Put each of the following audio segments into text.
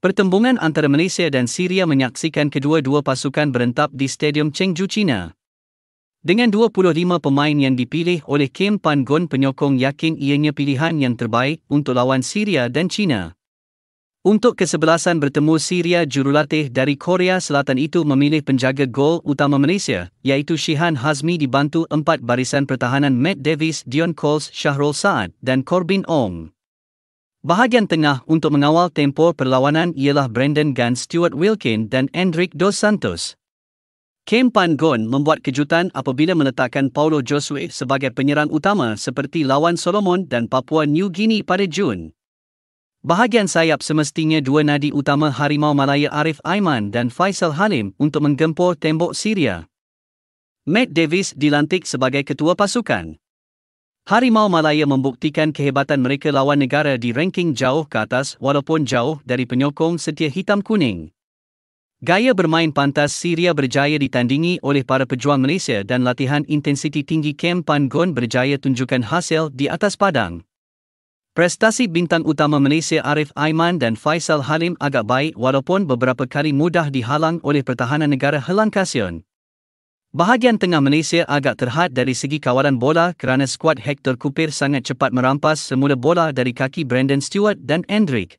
Pertembungan antara Malaysia dan Syria menyaksikan kedua-dua pasukan berentap di Stadium Chengju China. Dengan 25 pemain yang dipilih oleh Kim Pan Gon penyokong yakin ianya pilihan yang terbaik untuk lawan Syria dan China. Untuk kesebelasan bertemu Syria jurulatih dari Korea Selatan itu memilih penjaga gol utama Malaysia iaitu Shihan Hazmi dibantu empat barisan pertahanan Matt Davis, Dion Coles, Shahrol Saad dan Corbin Ong. Bahagian tengah untuk mengawal tempo perlawanan ialah Brandon Gunn, Stuart Wilkin dan Hendrik Dos Santos. Kim Pan membuat kejutan apabila meletakkan Paulo Josue sebagai penyerang utama seperti lawan Solomon dan Papua New Guinea pada Jun. Bahagian sayap semestinya dua nadi utama Harimau Malaya Arif Aiman dan Faisal Halim untuk menggempur tembok Syria. Matt Davis dilantik sebagai ketua pasukan. Harimau Malaya membuktikan kehebatan mereka lawan negara di ranking jauh ke atas walaupun jauh dari penyokong setia hitam kuning. Gaya bermain pantas Syria berjaya ditandingi oleh para pejuang Malaysia dan latihan intensiti tinggi Kem Pangon berjaya tunjukkan hasil di atas padang. Prestasi bintang utama Malaysia Arif Aiman dan Faisal Halim agak baik walaupun beberapa kali mudah dihalang oleh pertahanan negara Helang Kasyon. Bahagian tengah Malaysia agak terhad dari segi kawalan bola kerana skuad Hector Kupir sangat cepat merampas semula bola dari kaki Brandon Stewart dan Endrick.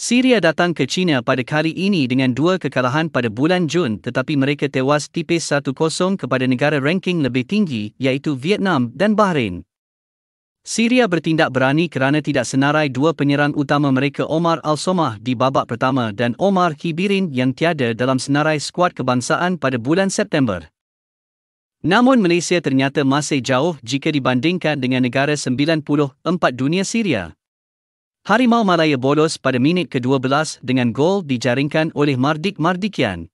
Syria datang ke China pada kali ini dengan dua kekalahan pada bulan Jun tetapi mereka tewas tipis 1-0 kepada negara ranking lebih tinggi iaitu Vietnam dan Bahrain. Syria bertindak berani kerana tidak senarai dua penyerang utama mereka Omar Al-Somah di babak pertama dan Omar Kibirin yang tiada dalam senarai skuad kebangsaan pada bulan September. Namun Malaysia ternyata masih jauh jika dibandingkan dengan negara 94 dunia Syria. Harimau Malaya bolos pada minit ke-12 dengan gol dijaringkan oleh Mardik Mardikian.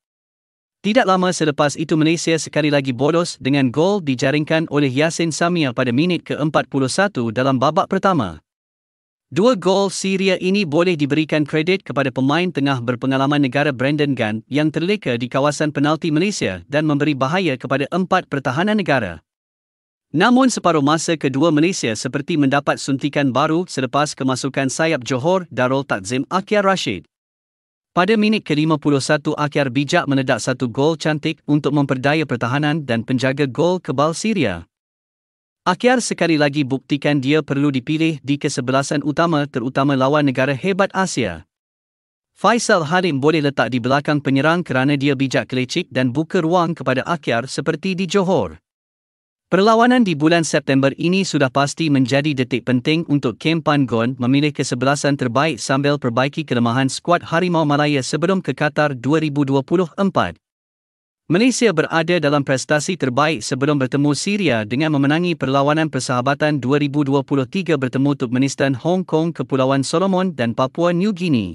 Tidak lama selepas itu Malaysia sekali lagi bolos dengan gol dijaringkan oleh Yasin Samia pada minit ke-41 dalam babak pertama. Dua gol Syria ini boleh diberikan kredit kepada pemain tengah berpengalaman negara Brandon Gunn yang terleka di kawasan penalti Malaysia dan memberi bahaya kepada empat pertahanan negara. Namun separuh masa kedua Malaysia seperti mendapat suntikan baru selepas kemasukan sayap Johor Darul Takzim Akia Rashid. Pada minit ke-51 akhir bijak menedak satu gol cantik untuk memperdaya pertahanan dan penjaga gol kebal Syria. Akhir sekali lagi buktikan dia perlu dipilih di kesebelasan utama terutama lawan negara hebat Asia. Faisal Halim boleh letak di belakang penyerang kerana dia bijak kelecik dan buka ruang kepada Akhyar seperti di Johor. Perlawanan di bulan September ini sudah pasti menjadi detik penting untuk Kem Pangon memilih kesebelasan terbaik sambil perbaiki kelemahan skuad Harimau Malaya sebelum ke Qatar 2024. Malaysia berada dalam prestasi terbaik sebelum bertemu Syria dengan memenangi perlawanan persahabatan 2023 bertemu Turkmenistan Hong Kong Kepulauan Solomon dan Papua New Guinea.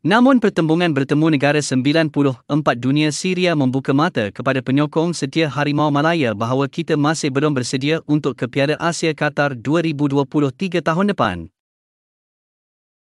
Namun pertembungan bertemu negara 94 dunia Syria membuka mata kepada penyokong setia Harimau Malaya bahawa kita masih belum bersedia untuk ke Piala Asia Qatar 2023 tahun depan.